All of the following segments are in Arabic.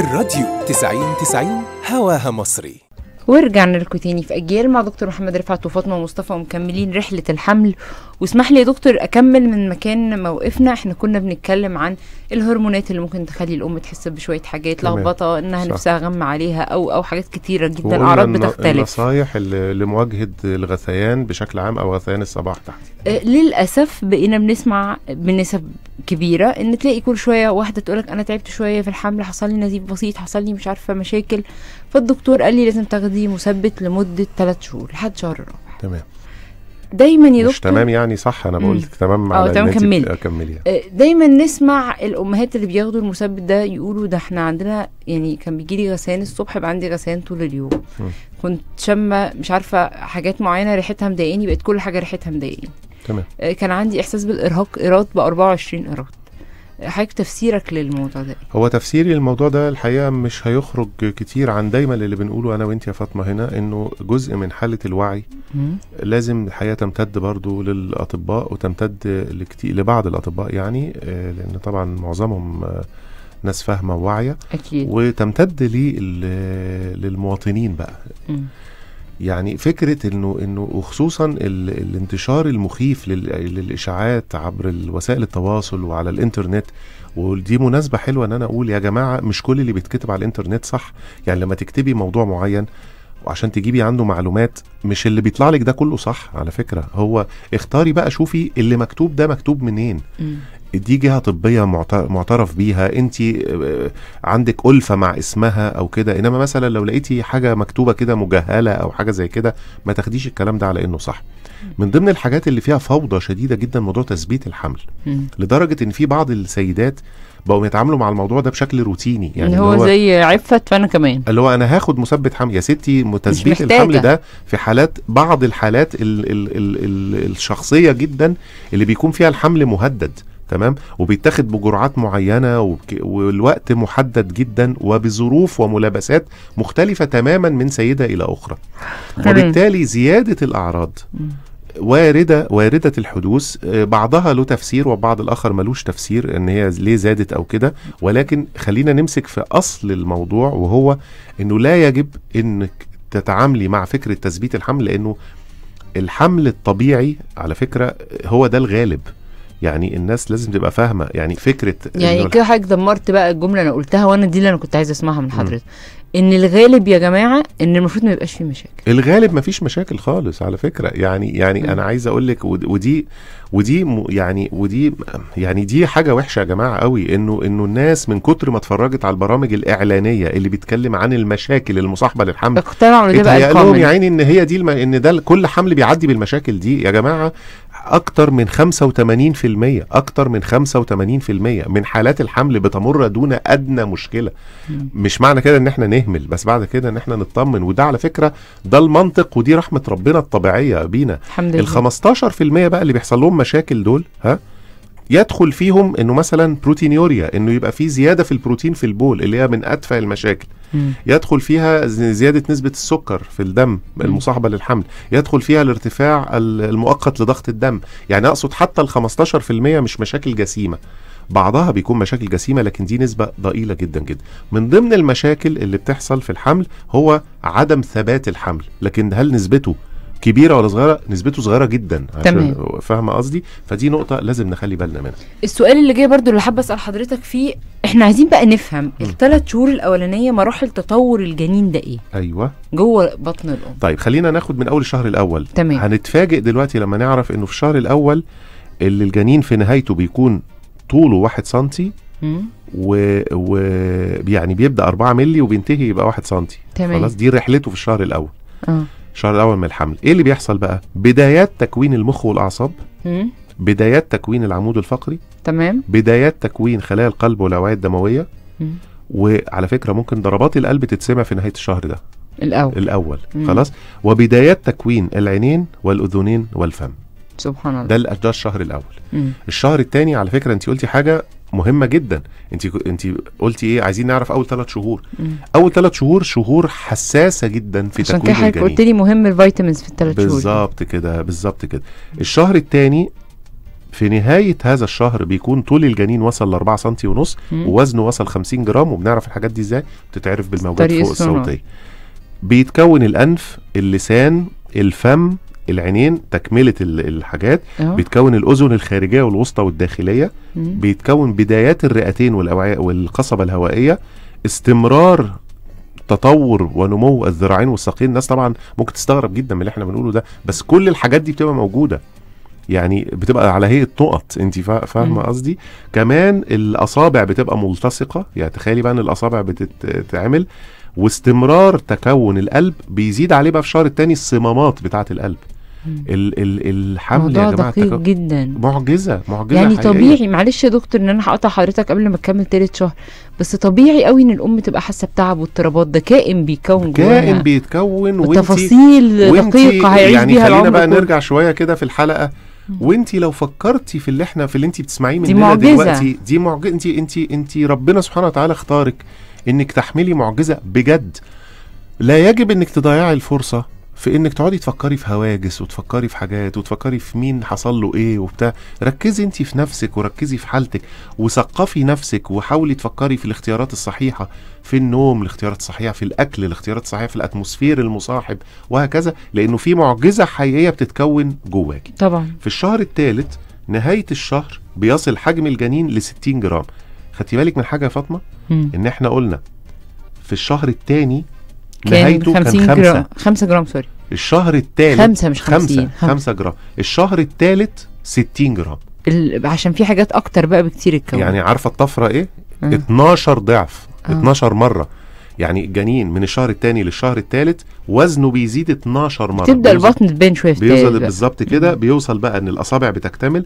الراديو 90 90 هواها مصري ورجعنا لكم تاني في اجيال مع دكتور محمد رفعت وفاطمه ومصطفى ومكملين رحله الحمل واسمح لي يا دكتور اكمل من مكان موقفنا احنا كنا بنتكلم عن الهرمونات اللي ممكن تخلي الام تحس بشويه حاجات لخبطه انها صح. نفسها غم عليها او او حاجات كتيره جدا اعراض بتختلف النصايح لمواجهه الغثيان بشكل عام او غثيان الصباح تحديدا أه، للاسف بقينا بنسمع بنسب كبيره ان تلاقي كل شويه واحده تقولك انا تعبت شويه في الحمل حصل لي نزيف بسيط حصل لي مش عارفه مشاكل فالدكتور قال لي لازم تاخدي مثبت لمده 3 شهور لحد شهر الرابع تمام دايما يا دكتور مش تمام يعني صح انا بقول تمام آه، على اه تمام كملي كملي دايما نسمع الامهات اللي بياخدوا المثبت ده يقولوا ده احنا عندنا يعني كان بيجي لي غسان الصبح يبقى عندي غسان طول اليوم م. كنت شامه مش عارفه حاجات معينه ريحتها مضايقاني بقت كل حاجه ريحتها مضايقاني تمام آه، كان عندي احساس بالارهاق ايراد ب 24 ايراد حضرتك تفسيرك للموضوع ده إيه؟ هو تفسيري للموضوع ده الحقيقه مش هيخرج كتير عن دايما اللي بنقوله انا وانت يا فاطمه هنا انه جزء من حاله الوعي لازم الحقيقه تمتد برضو للاطباء وتمتد لبعض الاطباء يعني آه، لان طبعا معظمهم آه، ناس فاهمه وواعيه اكيد وتمتد للمواطنين بقى يعني فكره انه انه وخصوصا ال... الانتشار المخيف لل... للاشاعات عبر وسائل التواصل وعلى الانترنت ودي مناسبه حلوه ان انا اقول يا جماعه مش كل اللي بيتكتب على الانترنت صح يعني لما تكتبي موضوع معين وعشان تجيبي عنده معلومات مش اللي بيطلع لك ده كله صح على فكره هو اختاري بقى شوفي اللي مكتوب ده مكتوب منين دي جهه طبيه معترف بيها انت آه، عندك الفه مع اسمها او كده انما مثلا لو لقيتي حاجه مكتوبه كده مجهله او حاجه زي كده ما تاخديش الكلام ده على انه صح من ضمن الحاجات اللي فيها فوضى شديده جدا موضوع تثبيت الحمل لدرجه ان في بعض السيدات بقوا يتعاملوا مع الموضوع ده بشكل روتيني يعني اللي هو, هو زي عفت فانا كمان اللي هو انا هاخد مثبت حمل يا ستي تثبيت الحمل ده في حالات بعض الحالات الـ الـ الـ الـ الشخصيه جدا اللي بيكون فيها الحمل مهدد تمام وبيتاخد بجرعات معينه وبك... والوقت محدد جدا وبظروف وملابسات مختلفه تماما من سيده الى اخرى تمام. وبالتالي زياده الاعراض وارده وارده الحدوث آه، بعضها له تفسير وبعض الاخر ملوش تفسير ان هي ليه زادت او كده ولكن خلينا نمسك في اصل الموضوع وهو انه لا يجب انك تتعاملي مع فكره تثبيت الحمل لانه الحمل الطبيعي على فكره هو ده الغالب يعني الناس لازم تبقى فاهمه يعني فكره يعني كده حضرتك دمرت بقى الجمله انا قلتها وانا دي اللي انا كنت عايز اسمعها من حضرتك ان الغالب يا جماعه ان المفروض ما يبقاش فيه مشاكل الغالب ما فيش مشاكل خالص على فكره يعني يعني م. انا عايز اقول لك ودي ودي يعني ودي يعني دي حاجه وحشه يا جماعه قوي انه انه الناس من كتر ما اتفرجت على البرامج الاعلانيه اللي بيتكلم عن المشاكل المصاحبه للحمل اقتنعوا ان ده بقى لهم يا عيني ان هي دي الم... ان ده كل حمل بيعدي بالمشاكل دي يا جماعه اكتر من 85% اكتر من 85% من حالات الحمل بتمر دون ادنى مشكله مم. مش معنى كده ان احنا نهمل بس بعد كده ان احنا نطمن وده على فكره ده المنطق ودي رحمه ربنا الطبيعيه بينا ال 15% بقى اللي بيحصل لهم مشاكل دول ها يدخل فيهم انه مثلا بروتينيوريا انه يبقى في زياده في البروتين في البول اللي هي من ادفع المشاكل يدخل فيها زياده نسبه السكر في الدم المصاحبه للحمل يدخل فيها الارتفاع المؤقت لضغط الدم يعني اقصد حتى ال 15% مش مشاكل جسيمه بعضها بيكون مشاكل جسيمة لكن دي نسبة ضئيلة جدا جدا من ضمن المشاكل اللي بتحصل في الحمل هو عدم ثبات الحمل لكن هل نسبته كبيره ولا صغيره نسبته صغيره جدا تمام فاهمه قصدي فدي نقطه لازم نخلي بالنا منها السؤال اللي جاي برضو اللي حابه اسال حضرتك فيه احنا عايزين بقى نفهم الثلاث شهور الاولانيه مراحل تطور الجنين ده ايه ايوه جوه بطن الام طيب خلينا ناخد من اول الشهر الاول تمام هنتفاجئ دلوقتي لما نعرف انه في الشهر الاول اللي الجنين في نهايته بيكون طوله 1 سم و... و يعني بيبدا 4 مللي وبينتهي يبقى 1 سم تمام خلاص دي رحلته في الشهر الاول اه الشهر الاول من الحمل ايه اللي بيحصل بقى بدايات تكوين المخ والاعصاب بدايات تكوين العمود الفقري تمام بدايات تكوين خلايا القلب والاوعيه الدمويه وعلى فكره ممكن ضربات القلب تتسمع في نهايه الشهر ده الاول الاول مم. خلاص وبدايات تكوين العينين والاذنين والفم سبحان الله ده, ده الشهر الاول مم. الشهر الثاني على فكره انت قلتي حاجه مهمه جدا انت انت قلتي ايه عايزين نعرف اول ثلاث شهور مم. اول ثلاث شهور شهور حساسه جدا في عشان تكوين الجنين قلت لي مهم الفيتامينز في الثلاث شهور بالظبط كده بالظبط كده الشهر الثاني في نهاية هذا الشهر بيكون طول الجنين وصل ل 4 سم ونص ووزنه وصل 50 جرام وبنعرف الحاجات دي ازاي بتتعرف بالموجات فوق الصوتية بيتكون الأنف اللسان الفم العينين تكمله الحاجات أوه. بيتكون الاذن الخارجيه والوسطى والداخليه مم. بيتكون بدايات الرئتين والاوعيه والقصبه الهوائيه استمرار تطور ونمو الذراعين والساقين الناس طبعا ممكن تستغرب جدا من اللي احنا بنقوله ده بس كل الحاجات دي بتبقى موجوده يعني بتبقى على هيئه نقط انت فاهمه قصدي كمان الاصابع بتبقى ملتصقه يعني تخيلي بقى ان الاصابع بتتعمل واستمرار تكون القلب بيزيد عليه بقى في الشهر الثاني الصمامات بتاعه القلب ال ال الحمل يا جماعه دقيق جدا معجزه معجزه يعني حقيقية. طبيعي معلش يا دكتور ان انا هقطع حضرتك قبل ما تكمل ثالث شهر بس طبيعي قوي ان الام تبقى حاسه بتعب واضطرابات ده كائن بيكون كائن بيتكون وتفاصيل دقيقه هيعيش يعني بيها خلينا بقى كل. نرجع شويه كده في الحلقه وانت لو فكرتي في اللي احنا في اللي انت بتسمعيه مننا دلوقتي دي معجزه انت انت انت ربنا سبحانه وتعالى اختارك انك تحملي معجزه بجد لا يجب انك تضيعي الفرصه في انك تقعدي تفكري في هواجس وتفكري في حاجات وتفكري في مين حصل له ايه وبتاع ركزي انت في نفسك وركزي في حالتك وثقفي نفسك وحاولي تفكري في الاختيارات الصحيحه في النوم الاختيارات الصحيحه في الاكل الاختيارات الصحيحه في الاتموسفير المصاحب وهكذا لانه في معجزه حقيقيه بتتكون جواكي طبعا في الشهر الثالث نهايه الشهر بيصل حجم الجنين ل 60 جرام خدتي بالك من حاجه يا فاطمه ان احنا قلنا في الشهر الثاني نهايته كان 50 جرام 5 جرام سوري الشهر الثالث 5 مش 50 5 جرام الشهر الثالث 60 جرام عشان في حاجات اكتر بقى بكتير اتكونت يعني عارفه الطفره ايه؟ أه. 12 ضعف أه. 12 مره يعني الجنين من الشهر الثاني للشهر الثالث وزنه بيزيد 12 مره تبدا البطن تبان شويه بيوصل بالظبط كده بيوصل بقى ان الاصابع بتكتمل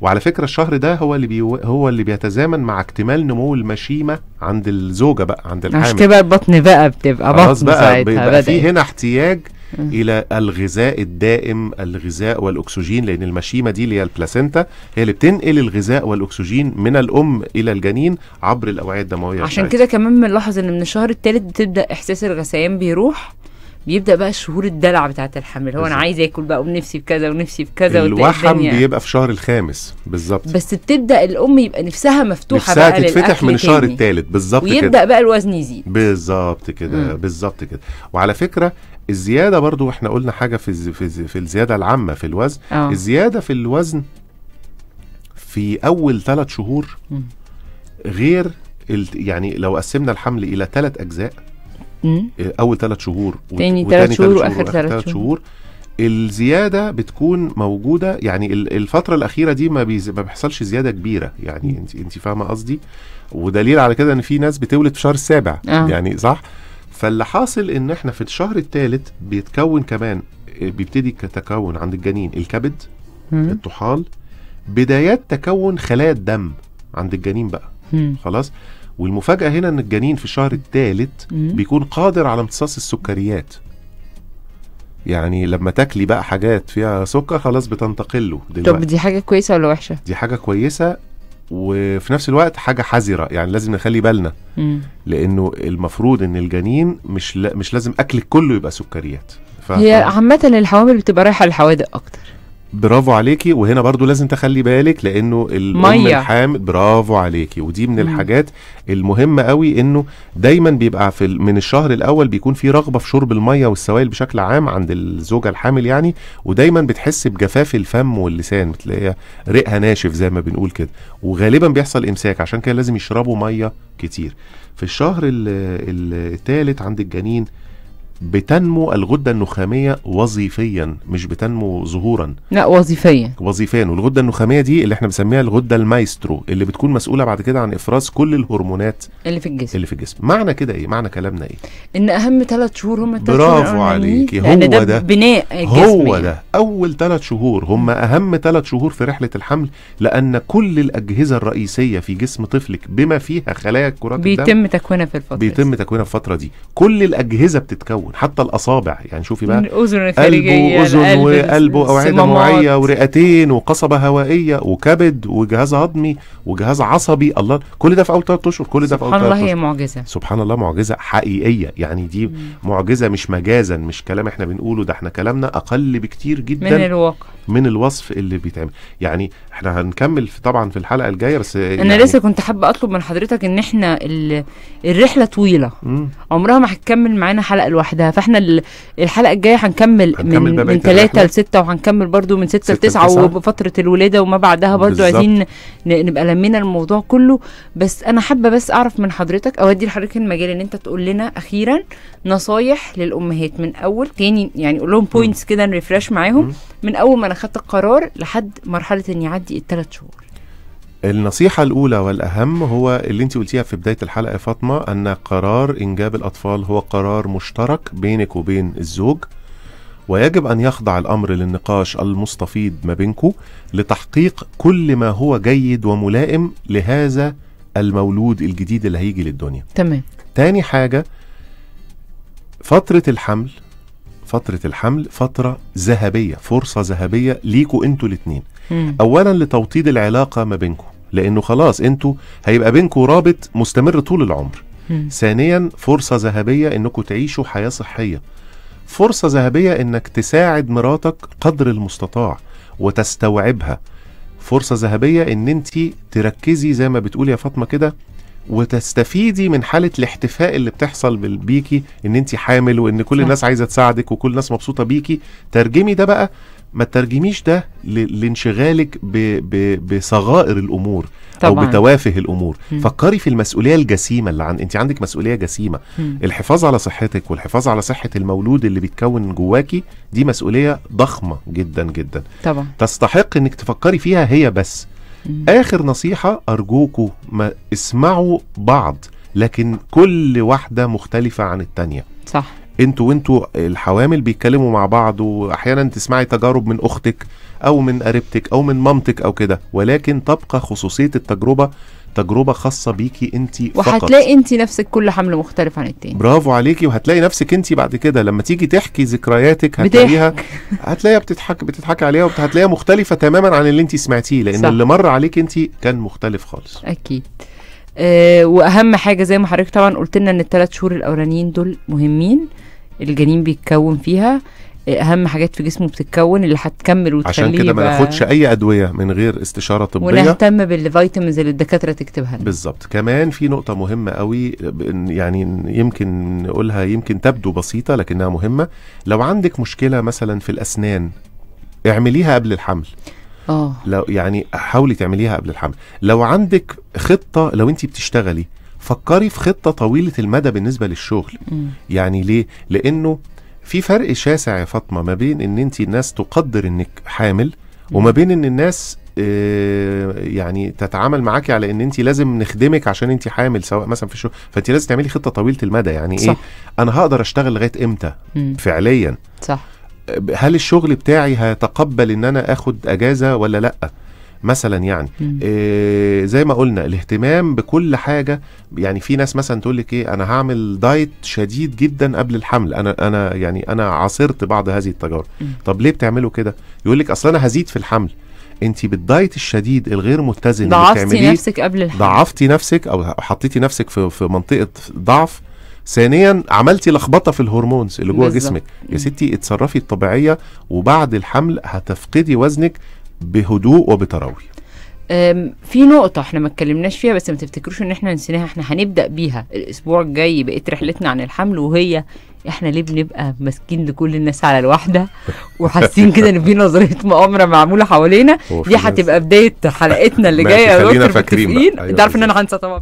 وعلى فكره الشهر ده هو اللي بيو... هو اللي بيتزامن مع اكتمال نمو المشيمه عند الزوجه بقى عند الحامل عشان كده البطن بقى بتبقى بطن بقى ساعتها بيبقى في هنا احتياج الى الغذاء الدائم الغذاء والاكسجين لان المشيمه دي اللي هي البلاسينتا هي اللي بتنقل الغذاء والاكسجين من الام الى الجنين عبر الاوعيه الدمويه عشان كده كمان بنلاحظ ان من الشهر الثالث بتبدا احساس الغثيان بيروح بيبدا بقى شهور الدلع بتاعه الحمل هو انا عايز اكل بقى ونفسي بكذا ونفسي بكذا الوحم بيبقى في شهر الخامس بالظبط بس بتبدا الام يبقى نفسها مفتوحه نفسها بقى تتفتح من الشهر الثالث بالظبط كده ويبدا بقى الوزن يزيد بالظبط كده بالظبط كده وعلى فكره الزياده برضو احنا قلنا حاجه في الزي في, الزي في الزياده العامه في الوزن أوه. الزياده في الوزن في اول ثلاث شهور غير يعني لو قسمنا الحمل الى ثلاث اجزاء إيه، اول ثلاث شهور تاني ثلاث شهور واخر ثلاث شهور الزياده بتكون موجوده يعني الفتره الاخيره دي ما, بيحصلش زياده كبيره يعني انت انت فاهمه قصدي ودليل على كده ان في ناس بتولد في الشهر السابع آه. يعني صح فاللي حاصل ان احنا في الشهر الثالث بيتكون كمان آه، بيبتدي تكون عند الجنين الكبد مم. الطحال بدايات تكون خلايا الدم عند الجنين بقى مم. خلاص والمفاجاه هنا ان الجنين في الشهر الثالث بيكون قادر على امتصاص السكريات يعني لما تاكلي بقى حاجات فيها سكر خلاص بتنتقله دلوقتي طب دي حاجه كويسه ولا وحشه دي حاجه كويسه وفي نفس الوقت حاجه حذره يعني لازم نخلي بالنا مم. لانه المفروض ان الجنين مش ل... مش لازم اكلك كله يبقى سكريات ف... هي عامه الحوامل بتبقى رايحه للحوادق اكتر برافو عليكي وهنا برضو لازم تخلي بالك لانه الام مية. الحامل برافو عليكي ودي من الحاجات المهمه قوي انه دايما بيبقى في من الشهر الاول بيكون في رغبه في شرب الميه والسوائل بشكل عام عند الزوجه الحامل يعني ودايما بتحس بجفاف الفم واللسان بتلاقيها ريقها ناشف زي ما بنقول كده وغالبا بيحصل امساك عشان كده لازم يشربوا ميه كتير في الشهر الثالث عند الجنين بتنمو الغدة النخامية وظيفيا مش بتنمو ظهورا لا وظيفيا وظيفيا والغدة النخامية دي اللي احنا بنسميها الغدة المايسترو اللي بتكون مسؤولة بعد كده عن افراز كل الهرمونات اللي في الجسم اللي في الجسم معنى كده ايه معنى كلامنا ايه ان اهم ثلاث شهور هم الثلاث برافو عليكي هو ده, ده بناء الجسم هو يعني. ده اول ثلاث شهور هم اهم ثلاث شهور في رحلة الحمل لان كل الاجهزة الرئيسية في جسم طفلك بما فيها خلايا كرات الدم بيتم تكوينها في الفترة بيتم تكوينها في الفترة دي كل الاجهزة بتتكون بيكون حتى الاصابع يعني شوفي بقى الاذن قلبه اذن وقلبه اوعيه معيه ورئتين وقصبه هوائيه وكبد وجهاز هضمي وجهاز عصبي الله كل ده في اول ثلاث اشهر كل ده في اول سبحان الله هي معجزه سبحان الله معجزه حقيقيه يعني دي مم. معجزه مش مجازا مش كلام احنا بنقوله ده احنا كلامنا اقل بكتير جدا من الواقع من الوصف اللي بيتعمل يعني احنا هنكمل في طبعا في الحلقه الجايه بس انا يعني لسه كنت حابه اطلب من حضرتك ان احنا الرحله طويله مم. عمرها ما هتكمل معانا حلقه لوحدها ده فاحنا الحلقه الجايه هنكمل من من 3 ل 6 وهنكمل برده من 6 ل 9 وفتره الولاده وما بعدها برده عايزين نبقى لمينا الموضوع كله بس انا حابه بس اعرف من حضرتك اودي لحضرتك المجال ان انت تقول لنا اخيرا نصايح للامهات من اول تاني يعني قول لهم بوينتس كده ريفرش معاهم من اول ما انا خدت القرار لحد مرحله اني اعدي الثلاث شهور النصيحة الأولى والأهم هو اللي أنت قلتيها في بداية الحلقة يا فاطمة أن قرار إنجاب الأطفال هو قرار مشترك بينك وبين الزوج ويجب أن يخضع الأمر للنقاش المستفيض ما بينكو لتحقيق كل ما هو جيد وملائم لهذا المولود الجديد اللي هيجي للدنيا تمام تاني حاجة فترة الحمل فترة الحمل فترة ذهبية فرصة ذهبية ليكوا انتوا الاتنين مم. اولا لتوطيد العلاقه ما بينكم لانه خلاص انتوا هيبقى بينكم رابط مستمر طول العمر مم. ثانيا فرصه ذهبيه انكم تعيشوا حياه صحيه فرصه ذهبيه انك تساعد مراتك قدر المستطاع وتستوعبها فرصه ذهبيه ان انت تركزي زي ما بتقول يا فاطمه كده وتستفيدي من حاله الاحتفاء اللي بتحصل بيكي ان انت حامل وان كل الناس عايزه تساعدك وكل الناس مبسوطه بيكي ترجمي ده بقى ما تترجميش ده لانشغالك بصغائر الامور طبعًا. او بتوافه الامور مم. فكري في المسؤوليه الجسيمه اللي عن... انت عندك مسؤوليه جسيمه مم. الحفاظ على صحتك والحفاظ على صحه المولود اللي بيتكون جواكي دي مسؤوليه ضخمه جدا جدا طبعا تستحق انك تفكري فيها هي بس مم. اخر نصيحه ارجوكوا ما اسمعوا بعض لكن كل واحده مختلفه عن التانية صح انتوا وانتوا الحوامل بيتكلموا مع بعض واحيانا تسمعي تجارب من اختك او من قريبتك او من مامتك او كده ولكن تبقى خصوصيه التجربه تجربه خاصه بيكي انت فقط وهتلاقي انت نفسك كل حمل مختلف عن التاني برافو عليكي وهتلاقي نفسك انت بعد كده لما تيجي تحكي ذكرياتك هتلاقيها هتلاقيها بتضحك بتضحكي عليها وهتلاقيها مختلفه تماما عن اللي انت سمعتيه لان صح. اللي مر عليك انت كان مختلف خالص اكيد آه، واهم حاجه زي ما حضرتك طبعا قلت لنا ان الثلاث شهور الاولانيين دول مهمين الجنين بيتكون فيها آه، اهم حاجات في جسمه بتتكون اللي هتكمل وتخليه عشان كده ما ناخدش اي ادويه من غير استشاره طبيه ونهتم بالفيتامينز اللي الدكاتره تكتبها لنا بالظبط كمان في نقطه مهمه قوي يعني يمكن نقولها يمكن تبدو بسيطه لكنها مهمه لو عندك مشكله مثلا في الاسنان اعمليها قبل الحمل اه لو يعني حاولي تعمليها قبل الحمل لو عندك خطه لو انت بتشتغلي فكري في خطه طويله المدى بالنسبه للشغل م. يعني ليه لانه في فرق شاسع يا فاطمه ما بين ان انت الناس تقدر انك حامل وما بين ان الناس آه، يعني تتعامل معاكي على ان انت لازم نخدمك عشان انت حامل سواء مثلا في الشغل فانت لازم تعملي خطه طويله المدى يعني صح. ايه انا هقدر اشتغل لغايه امتى مم. فعليا صح هل الشغل بتاعي هيتقبل ان انا اخد اجازه ولا لا مثلا يعني إيه زي ما قلنا الاهتمام بكل حاجه يعني في ناس مثلا تقول لك ايه انا هعمل دايت شديد جدا قبل الحمل انا انا يعني انا عاصرت بعض هذه التجارب طب ليه بتعملوا كده يقول لك اصل انا هزيد في الحمل انت بالدايت الشديد الغير متزن ضعفتي نفسك قبل الحمل ضعفتي نفسك او حطيتي نفسك في في منطقه ضعف ثانيا عملتي لخبطه في الهرمونز اللي جوه جسمك يا ستي اتصرفي الطبيعيه وبعد الحمل هتفقدي وزنك بهدوء وبتراوي في نقطة احنا ما اتكلمناش فيها بس ما تفتكروش ان احنا نسيناها احنا هنبدأ بيها الاسبوع الجاي بقيت رحلتنا عن الحمل وهي احنا ليه بنبقى ماسكين لكل الناس على الواحده وحاسين كده ان في نظريه مؤامره معموله حوالينا دي هتبقى بدايه حلقتنا اللي جايه يا دكتور فاكرين أيوة، انت عارف ان انا هنسى طبعا